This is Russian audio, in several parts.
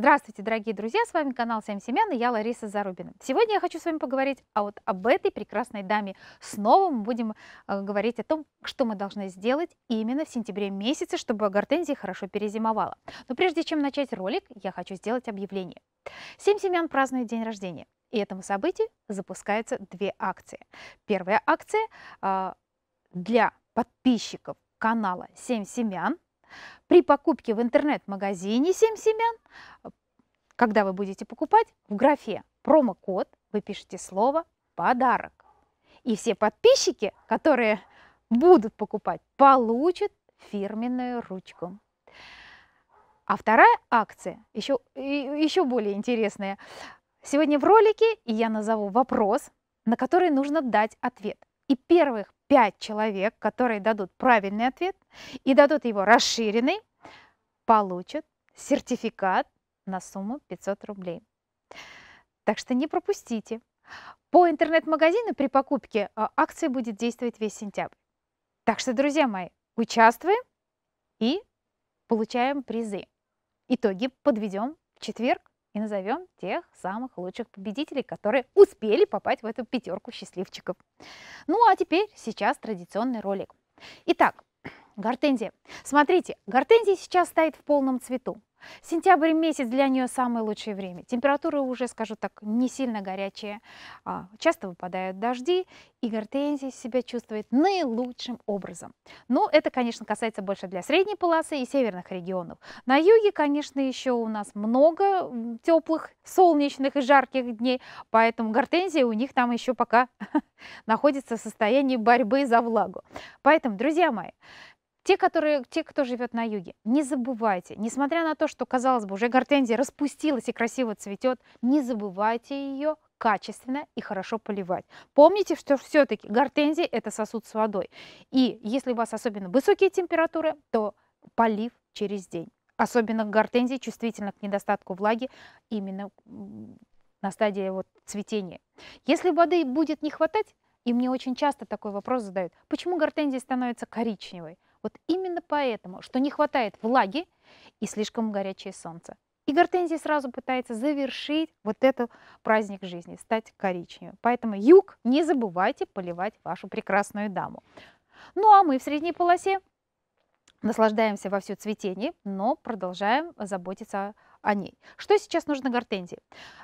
Здравствуйте, дорогие друзья, с вами канал «Семь семян» и я Лариса Зарубина. Сегодня я хочу с вами поговорить а вот об этой прекрасной даме. Снова мы будем э, говорить о том, что мы должны сделать именно в сентябре месяце, чтобы гортензия хорошо перезимовала. Но прежде чем начать ролик, я хочу сделать объявление. «Семь семян» празднует день рождения, и этому событию запускаются две акции. Первая акция э, для подписчиков канала «Семь семян» При покупке в интернет-магазине 7 семян, когда вы будете покупать, в графе промокод вы пишете слово «подарок». И все подписчики, которые будут покупать, получат фирменную ручку. А вторая акция, еще, еще более интересная. Сегодня в ролике я назову вопрос, на который нужно дать ответ. И первых 5 человек, которые дадут правильный ответ и дадут его расширенный, получат сертификат на сумму 500 рублей. Так что не пропустите. По интернет-магазину при покупке а, акции будет действовать весь сентябрь. Так что, друзья мои, участвуем и получаем призы. Итоги подведем в четверг и назовем тех самых лучших победителей, которые успели попасть в эту пятерку счастливчиков. Ну а теперь сейчас традиционный ролик. Итак, гортензия. Смотрите, гортензия сейчас стоит в полном цвету. Сентябрь месяц для нее самое лучшее время. Температура уже, скажу так, не сильно горячая. А, часто выпадают дожди, и гортензия себя чувствует наилучшим образом. Но это, конечно, касается больше для средней полосы и северных регионов. На юге, конечно, еще у нас много теплых, солнечных и жарких дней, поэтому гортензия у них там еще пока находится в состоянии борьбы за влагу. Поэтому, друзья мои, те, которые, те, кто живет на юге, не забывайте, несмотря на то, что, казалось бы, уже гортензия распустилась и красиво цветет, не забывайте ее качественно и хорошо поливать. Помните, что все-таки гортензия – это сосуд с водой. И если у вас особенно высокие температуры, то полив через день. Особенно гортензия чувствительна к недостатку влаги именно на стадии вот цветения. Если воды будет не хватать, и мне очень часто такой вопрос задают, почему гортензия становится коричневой? Вот именно поэтому, что не хватает влаги и слишком горячее солнце. И гортензия сразу пытается завершить вот этот праздник жизни, стать коричневым. Поэтому юг, не забывайте поливать вашу прекрасную даму. Ну а мы в средней полосе наслаждаемся во всю цветение, но продолжаем заботиться о ней. Что сейчас нужно гортензии?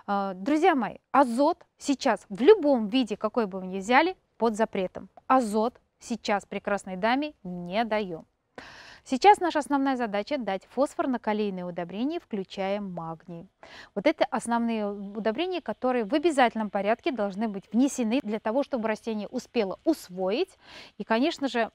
А, друзья мои, азот сейчас в любом виде, какой бы вы ни взяли, под запретом. Азот сейчас прекрасной даме не даем. Сейчас наша основная задача дать фосфорно-калийные удобрения, включая магний. Вот это основные удобрения, которые в обязательном порядке должны быть внесены для того, чтобы растение успело усвоить и, конечно же,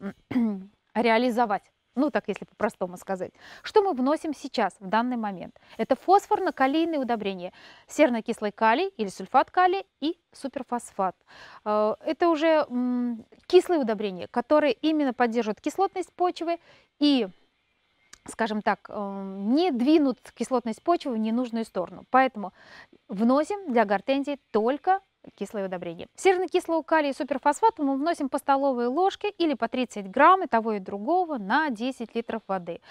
реализовать ну так если по-простому сказать. Что мы вносим сейчас, в данный момент? Это фосфорно-калийные удобрения, сернокислый калий или сульфат калия и суперфосфат. Э, это уже кислые удобрения, которые именно поддерживают кислотность почвы и скажем так, э, не двинут кислотность почвы в ненужную сторону. Поэтому вносим для гортензии только кислые удобрения. Серно-кислого калия и суперфосфат мы вносим по столовой ложке или по 30 грамм и того и другого на 10 литров воды.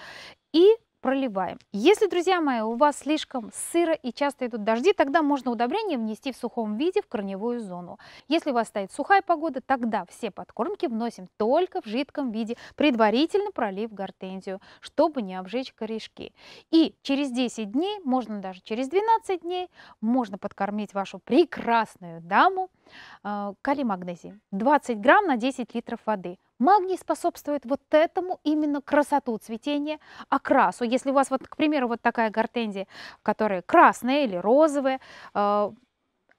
И проливаем. Если, друзья мои, у вас слишком сыро и часто идут дожди, тогда можно удобрение внести в сухом виде в корневую зону. Если у вас стоит сухая погода, тогда все подкормки вносим только в жидком виде, предварительно пролив гортензию, чтобы не обжечь корешки. И через 10 дней, можно даже через 12 дней, можно подкормить вашу прекрасную даму э, калий-магнезием. 20 грамм на 10 литров воды. Магний способствует вот этому именно красоту цветения, окрасу. А Если у вас, вот, к примеру, вот такая гортензия, которая красная или розовая, э,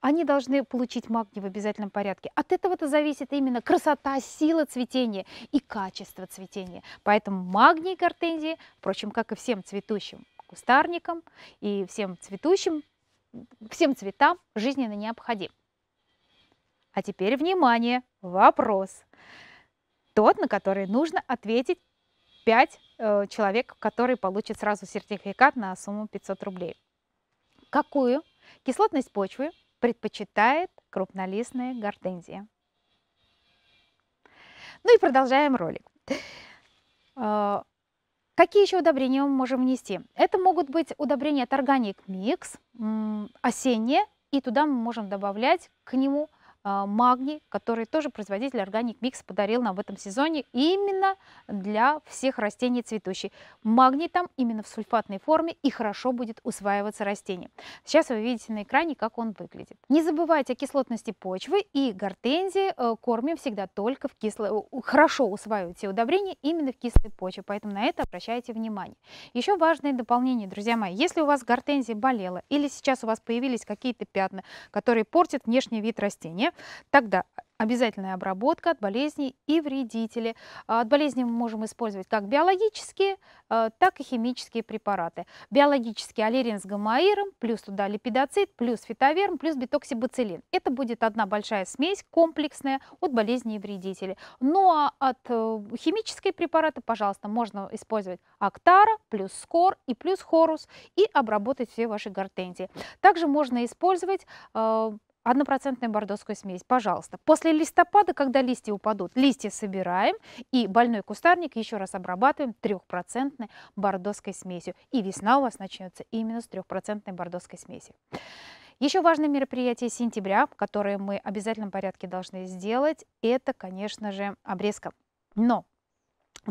они должны получить магний в обязательном порядке. От этого-то зависит именно красота, сила цветения и качество цветения. Поэтому магний гортензии, впрочем, как и всем цветущим кустарникам и всем цветущим, всем цветам жизненно необходим. А теперь внимание, вопрос тот, на который нужно ответить 5 э, человек, которые получат сразу сертификат на сумму 500 рублей. Какую кислотность почвы предпочитает крупнолистная гортензия? Ну и продолжаем ролик. Э, какие еще удобрения мы можем внести? Это могут быть удобрения от Organic Mix, осенние, и туда мы можем добавлять к нему а, магний, который тоже производитель Organic Mix подарил нам в этом сезоне именно для всех растений цветущих. Магний там именно в сульфатной форме и хорошо будет усваиваться растением. Сейчас вы видите на экране, как он выглядит. Не забывайте о кислотности почвы и гортензии э, кормим всегда только в кисло... Хорошо усваивают все удобрения именно в кислой почве, поэтому на это обращайте внимание. Еще важное дополнение, друзья мои, если у вас гортензия болела или сейчас у вас появились какие-то пятна, которые портят внешний вид растения, Тогда обязательная обработка от болезней и вредителей. А, от болезней мы можем использовать как биологические, а, так и химические препараты. Биологические аллерин с гомоиром, плюс туда липидоцит, плюс фитоверм, плюс бетоксибацилин. Это будет одна большая смесь, комплексная, от болезней и вредителей. Ну а от э, химической препарата, пожалуйста, можно использовать актара, плюс скор и плюс хорус и обработать все ваши гортензии. Также можно использовать а, однопроцентная бордоскую смесь, пожалуйста. После листопада, когда листья упадут, листья собираем и больной кустарник еще раз обрабатываем трехпроцентной бордоской смесью. И весна у вас начнется именно с трехпроцентной бордоской смеси. Еще важное мероприятие сентября, которое мы обязательно в порядке должны сделать, это, конечно же, обрезка. Но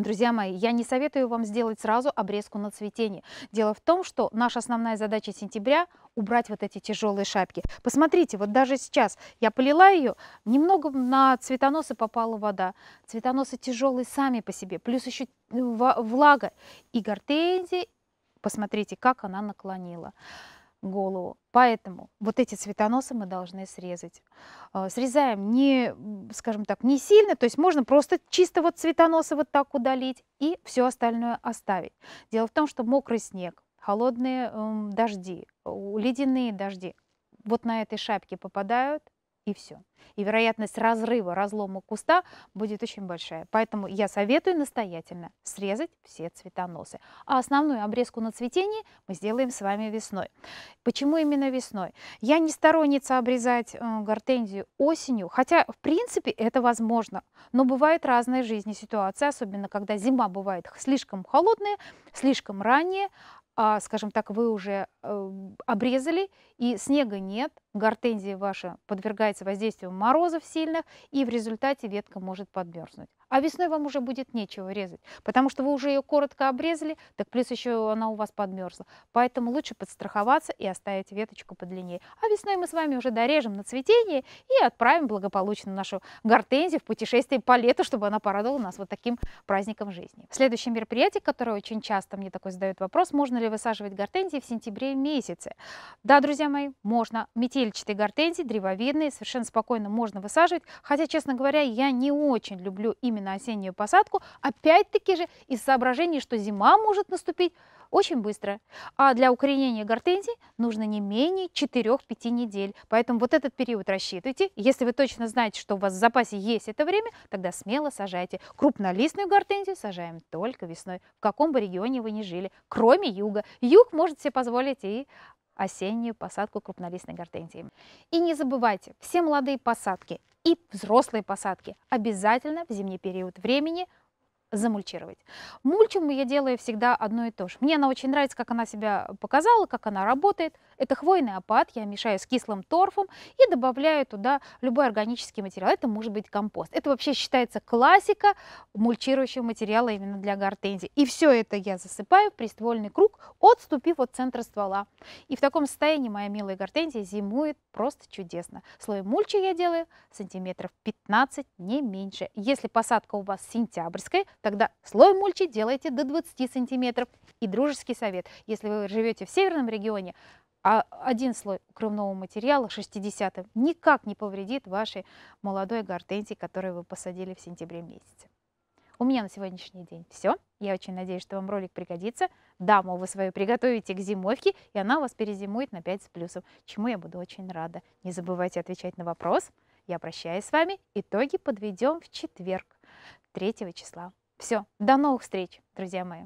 Друзья мои, я не советую вам сделать сразу обрезку на цветение. Дело в том, что наша основная задача сентября – убрать вот эти тяжелые шапки. Посмотрите, вот даже сейчас я полила ее, немного на цветоносы попала вода. Цветоносы тяжелые сами по себе, плюс еще э, влага. И гортензия, посмотрите, как она наклонила голову. Поэтому вот эти цветоносы мы должны срезать. А, срезаем не, скажем так, не сильно, то есть можно просто чисто вот цветоносы вот так удалить и все остальное оставить. Дело в том, что мокрый снег, холодные эм, дожди, ледяные дожди вот на этой шапке попадают, и все. И вероятность разрыва, разлома куста будет очень большая. Поэтому я советую настоятельно срезать все цветоносы. А основную обрезку на цветении мы сделаем с вами весной. Почему именно весной? Я не сторонница обрезать э, гортензию осенью, хотя в принципе это возможно. Но бывают разные жизни ситуации, особенно когда зима бывает слишком холодная, слишком ранняя, а, скажем так, вы уже э, обрезали и снега нет, гортензия ваша подвергается воздействию морозов сильных, и в результате ветка может подмерзнуть. А весной вам уже будет нечего резать, потому что вы уже ее коротко обрезали, так плюс еще она у вас подмерзла. Поэтому лучше подстраховаться и оставить веточку подлиннее. А весной мы с вами уже дорежем на цветение и отправим благополучно нашу гортензию в путешествие по лету, чтобы она порадовала нас вот таким праздником жизни. Следующее мероприятие, которое очень часто мне такой задают вопрос, можно ли высаживать гортензии в сентябре месяце? Да, друзья мои, можно. Метель переливчатые гортензии, древовидные, совершенно спокойно можно высаживать. Хотя, честно говоря, я не очень люблю именно осеннюю посадку. Опять-таки же из соображений, что зима может наступить очень быстро. А для укоренения гортензий нужно не менее 4-5 недель. Поэтому вот этот период рассчитывайте. Если вы точно знаете, что у вас в запасе есть это время, тогда смело сажайте. Крупнолистную гортензию сажаем только весной, в каком бы регионе вы ни жили, кроме юга. Юг может себе позволить и осеннюю посадку крупнолистной гортензии. И не забывайте, все молодые посадки и взрослые посадки обязательно в зимний период времени замульчировать. Мульчу я делаю всегда одно и то же. Мне она очень нравится, как она себя показала, как она работает. Это хвойный опад, я мешаю с кислым торфом и добавляю туда любой органический материал. Это может быть компост. Это вообще считается классика мульчирующего материала именно для гортензии. И все это я засыпаю в приствольный круг, отступив от центра ствола. И в таком состоянии моя милая гортензия зимует просто чудесно. Слой мульчи я делаю сантиметров 15, не меньше. Если посадка у вас сентябрьская, тогда слой мульчи делайте до 20 сантиметров. И дружеский совет, если вы живете в северном регионе, а один слой укрывного материала 60 никак не повредит вашей молодой гортензии, которую вы посадили в сентябре месяце. У меня на сегодняшний день все. Я очень надеюсь, что вам ролик пригодится. Даму вы свою приготовите к зимовке, и она у вас перезимует на 5 с плюсом, чему я буду очень рада. Не забывайте отвечать на вопрос. Я прощаюсь с вами. Итоги подведем в четверг, 3 числа. Все, до новых встреч, друзья мои.